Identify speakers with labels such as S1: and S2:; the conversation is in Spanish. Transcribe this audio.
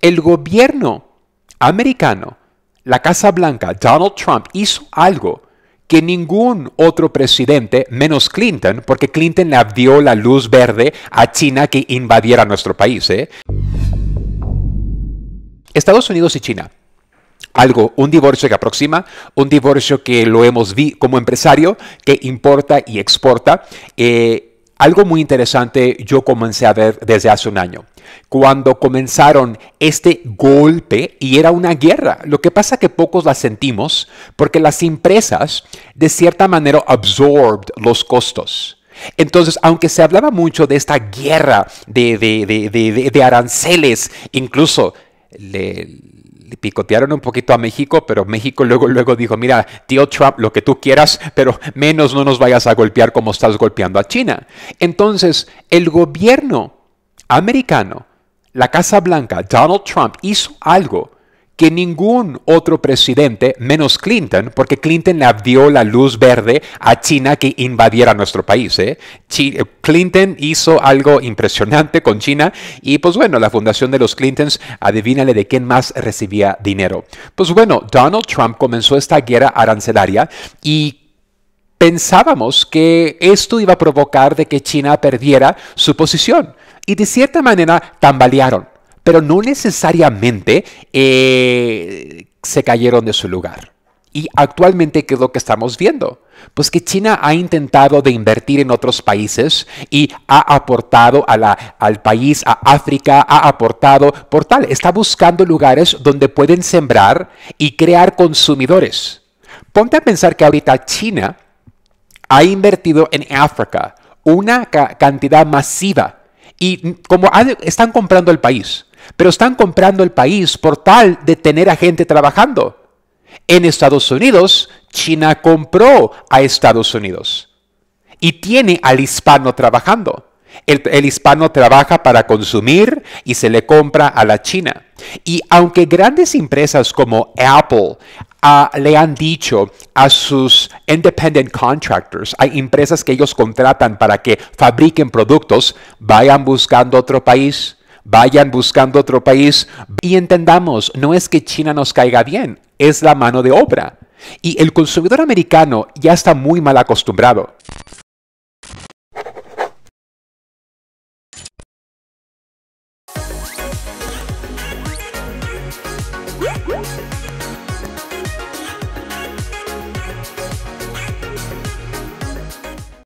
S1: El gobierno americano, la Casa Blanca, Donald Trump, hizo algo que ningún otro presidente, menos Clinton, porque Clinton le dio la luz verde a China que invadiera nuestro país. ¿eh? Estados Unidos y China. Algo, un divorcio que aproxima, un divorcio que lo hemos visto como empresario, que importa y exporta. Eh, algo muy interesante yo comencé a ver desde hace un año, cuando comenzaron este golpe y era una guerra. Lo que pasa que pocos la sentimos porque las empresas de cierta manera absorbed los costos. Entonces, aunque se hablaba mucho de esta guerra de, aranceles, incluso picotearon un poquito a México, pero México luego, luego dijo, mira, tío Trump, lo que tú quieras, pero menos no nos vayas a golpear como estás golpeando a China. Entonces, el gobierno americano, la Casa Blanca, Donald Trump, hizo algo que ningún otro presidente, menos Clinton, porque Clinton le dio la luz verde a China que invadiera nuestro país. ¿eh? Eh, Clinton hizo algo impresionante con China y pues bueno, la fundación de los Clintons, adivínale de quién más recibía dinero. Pues bueno, Donald Trump comenzó esta guerra arancelaria y pensábamos que esto iba a provocar de que China perdiera su posición. Y de cierta manera tambalearon pero no necesariamente eh, se cayeron de su lugar. Y actualmente, ¿qué es lo que estamos viendo? Pues que China ha intentado de invertir en otros países y ha aportado al país, a África, ha aportado por tal. Está buscando lugares donde pueden sembrar y crear consumidores. Ponte a pensar que ahorita China ha invertido en África una cantidad masiva y como están comprando el país pero están comprando el país por tal de tener a gente trabajando. En Estados Unidos, China compró a Estados Unidos y tiene al hispano trabajando. El, hispano trabaja para consumir y se le compra a la China. Y aunque grandes empresas como Apple ah, le han dicho a sus independent contractors, hay empresas que ellos contratan para que fabriquen productos, vayan buscando otro país vayan buscando otro país y entendamos, no es que China nos caiga bien, es la mano de obra. Y el consumidor americano ya está muy mal acostumbrado.